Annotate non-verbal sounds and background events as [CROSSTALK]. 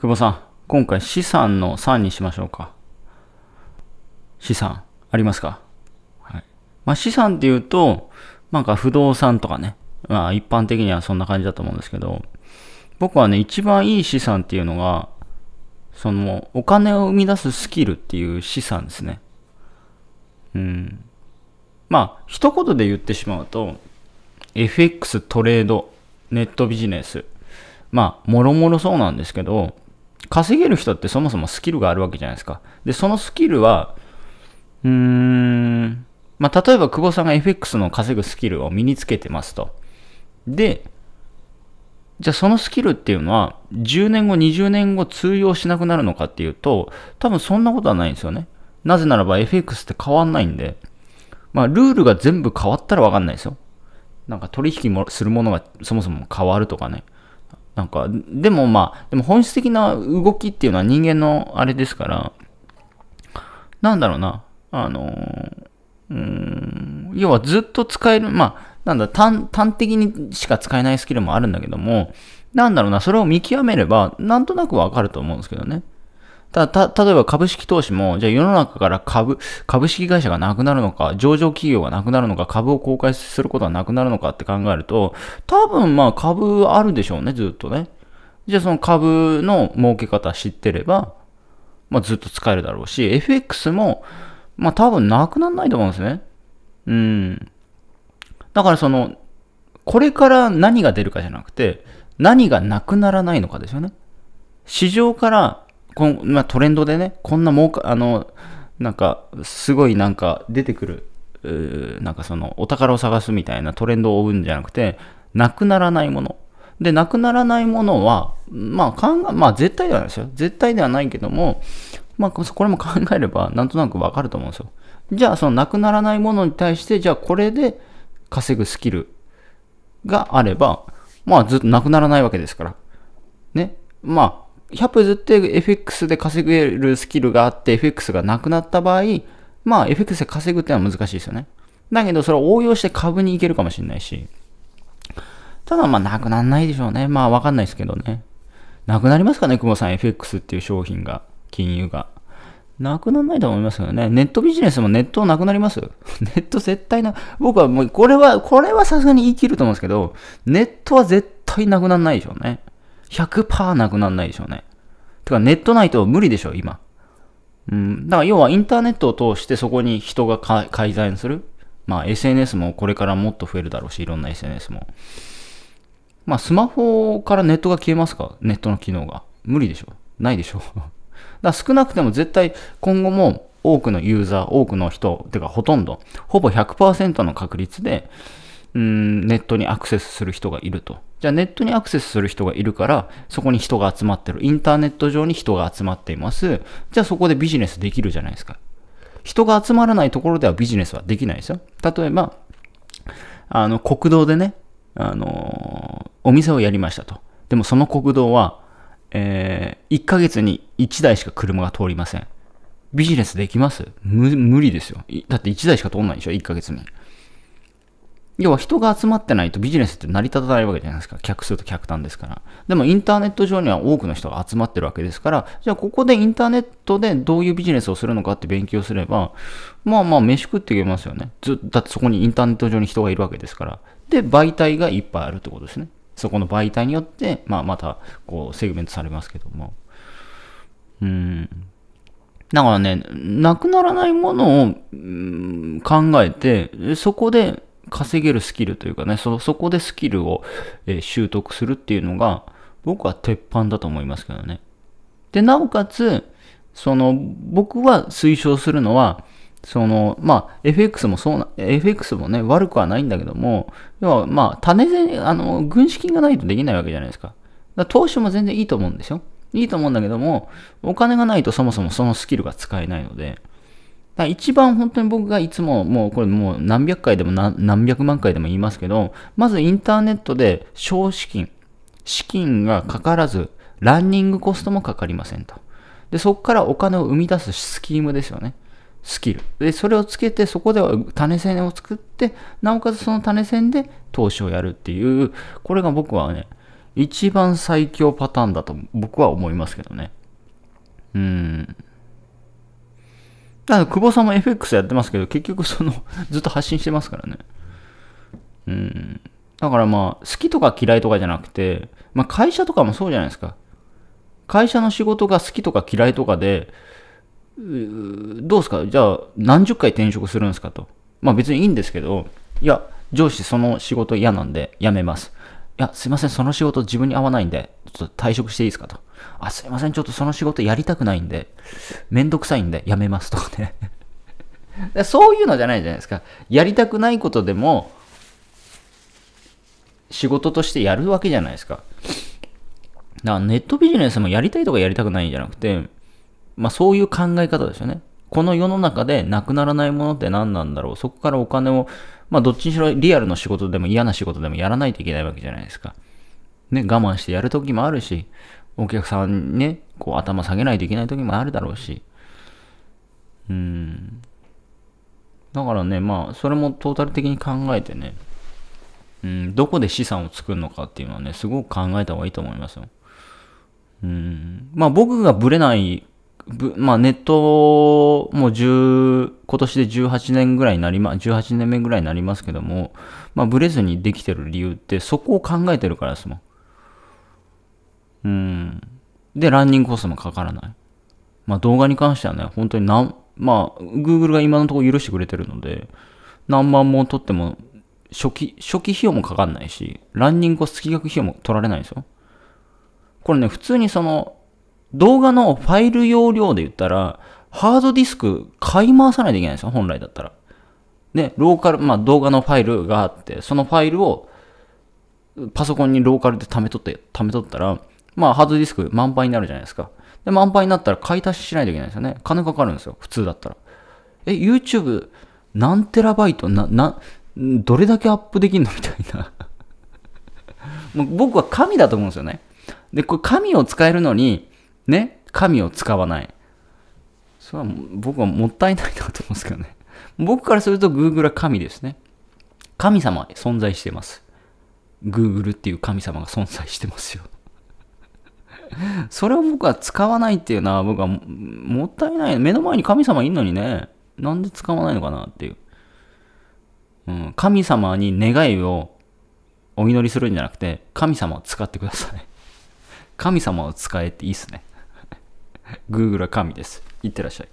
久保さん、今回資産の3にしましょうか。資産、ありますかはい。まあ、資産っていうと、なんか不動産とかね、まあ一般的にはそんな感じだと思うんですけど、僕はね、一番いい資産っていうのが、その、お金を生み出すスキルっていう資産ですね。うん。まあ、一言で言ってしまうと、FX、トレード、ネットビジネス、まあ、もろもろそうなんですけど、稼げる人ってそもそもスキルがあるわけじゃないですか。で、そのスキルは、うーん、まあ、例えば久保さんが FX の稼ぐスキルを身につけてますと。で、じゃあそのスキルっていうのは10年後、20年後通用しなくなるのかっていうと、多分そんなことはないんですよね。なぜならば FX って変わんないんで、まあルールが全部変わったらわかんないですよ。なんか取引もするものがそもそも変わるとかね。なんか、でもまあ、でも本質的な動きっていうのは人間のあれですから、なんだろうな、あのー、うん、要はずっと使える、まあ、なんだ、端、端的にしか使えないスキルもあるんだけども、なんだろうな、それを見極めれば、なんとなくわかると思うんですけどね。ただ、た、例えば株式投資も、じゃあ世の中から株、株式会社がなくなるのか、上場企業がなくなるのか、株を公開することはなくなるのかって考えると、多分まあ株あるでしょうね、ずっとね。じゃあその株の儲け方知ってれば、まあずっと使えるだろうし、FX も、まあ多分なくならないと思うんですね。うん。だからその、これから何が出るかじゃなくて、何がなくならないのかですよね。市場からこまあ、トレンドでね、こんな儲か、あの、なんか、すごいなんか出てくる、なんかその、お宝を探すみたいなトレンドを追うんじゃなくて、なくならないもの。で、なくならないものは、まあ、考え、まあ、絶対ではないですよ。絶対ではないけども、まあ、これも考えれば、なんとなくわかると思うんですよ。じゃあ、そのなくならないものに対して、じゃあ、これで稼ぐスキルがあれば、まあ、ずっとなくならないわけですから。ね。まあ、100歩って FX で稼げるスキルがあって FX がなくなった場合、まあ FX で稼ぐってのは難しいですよね。だけどそれを応用して株に行けるかもしれないし。ただまあなくならないでしょうね。まあわかんないですけどね。なくなりますかね、久保さん FX っていう商品が、金融が。なくならないと思いますよね。ネットビジネスもネットなくなります [LAUGHS] ネット絶対な、僕はもうこれは、これはさすがに言い切ると思うんですけど、ネットは絶対なくならないでしょうね。100%なくなんないでしょうね。てか、ネットないと無理でしょ、今。うん。だから、要はインターネットを通してそこに人が介在する。まあ、SNS もこれからもっと増えるだろうし、いろんな SNS も。まあ、スマホからネットが消えますかネットの機能が。無理でしょないでしょ [LAUGHS] だ少なくても絶対今後も多くのユーザー、多くの人、てかほとんど、ほぼ100%の確率で、うん、ネットにアクセスする人がいると。じゃあネットにアクセスする人がいるから、そこに人が集まってる。インターネット上に人が集まっています。じゃあそこでビジネスできるじゃないですか。人が集まらないところではビジネスはできないですよ。例えば、あの、国道でね、あのお店をやりましたと。でもその国道は、えー、1ヶ月に1台しか車が通りません。ビジネスできます無理ですよ。だって1台しか通んないでしょ ?1 ヶ月に。要は人が集まってないとビジネスって成り立たないわけじゃないですか。客数と客単ですから。でもインターネット上には多くの人が集まってるわけですから、じゃあここでインターネットでどういうビジネスをするのかって勉強すれば、まあまあ飯食っていけますよね。ずだってそこにインターネット上に人がいるわけですから。で、媒体がいっぱいあるってことですね。そこの媒体によって、まあまた、こう、セグメントされますけども。うん。だからね、なくならないものを、うん、考えて、そこで稼げるスキルというかね、そ、そこでスキルを、え習得するっていうのが、僕は鉄板だと思いますけどね。で、なおかつ、その、僕は推奨するのは、その、まあ、FX もそうな、FX もね、悪くはないんだけども、要は、まあ、種銭、あの、軍資金がないとできないわけじゃないですか。だ投資も全然いいと思うんですよ。いいと思うんだけども、お金がないとそもそもそのスキルが使えないので、一番本当に僕がいつももうこれもう何百回でも何百万回でも言いますけど、まずインターネットで少資金、資金がかからず、ランニングコストもかかりませんと。で、そこからお金を生み出すスキームですよね。スキル。で、それをつけて、そこでは種銭を作って、なおかつその種銭で投資をやるっていう、これが僕はね、一番最強パターンだと僕は思いますけどね。うん。ただ、久保さんも FX やってますけど、結局その [LAUGHS] ずっと発信してますからね。うん。だからまあ、好きとか嫌いとかじゃなくて、まあ会社とかもそうじゃないですか。会社の仕事が好きとか嫌いとかで、うどうですかじゃあ何十回転職するんですかと。まあ別にいいんですけど、いや、上司その仕事嫌なんで辞めます。いや、すいません、その仕事自分に合わないんでちょっと退職していいですかと。あ、すいません、ちょっとその仕事やりたくないんで、めんどくさいんでやめますとかね。[LAUGHS] そういうのじゃないじゃないですか。やりたくないことでも、仕事としてやるわけじゃないですか。だからネットビジネスもやりたいとかやりたくないんじゃなくて、まあそういう考え方ですよね。この世の中でなくならないものって何なんだろう。そこからお金を、まあどっちにしろリアルの仕事でも嫌な仕事でもやらないといけないわけじゃないですか。ね、我慢してやる時もあるし、お客さんね、こう頭下げないといけない時もあるだろうし。うん。だからね、まあ、それもトータル的に考えてね、うん、どこで資産を作るのかっていうのはね、すごく考えた方がいいと思いますよ。うん。まあ僕がブレないまあ、ネットも10、今年で18年ぐらいになりま、18年目ぐらいになりますけども、まあ、ブレずにできてる理由って、そこを考えてるからですもん。うん。で、ランニングコストもかからない。まあ動画に関してはね、本当に何、まあ、Google が今のところ許してくれてるので、何万本撮っても、初期、初期費用もかかんないし、ランニングコスト月額費用も取られないんですよ。これね、普通にその、動画のファイル容量で言ったら、ハードディスク買い回さないといけないんですよ、本来だったら。で、ローカル、まあ動画のファイルがあって、そのファイルをパソコンにローカルで貯めとって、貯めとったら、まあ、ハードディスク満杯になるじゃないですか。で、満杯になったら買い足ししないといけないですよね。金かかるんですよ、普通だったら。え、YouTube 何テラバイトな、な、どれだけアップできんのみたいな [LAUGHS] もう僕は神だと思うんですよね。で、これ神を使えるのに、ね、神を使わない。それは僕はもったいないなと思うんですけどね。僕からすると Google は神ですね。神様存在してます。Google っていう神様が存在してますよ。[LAUGHS] それを僕は使わないっていうのは、僕はもったいない。目の前に神様いんのにね、なんで使わないのかなっていう。うん、神様に願いをお祈りするんじゃなくて、神様を使ってください。[LAUGHS] 神様を使えっていいっすね。Google [LAUGHS] は神です。いってらっしゃい。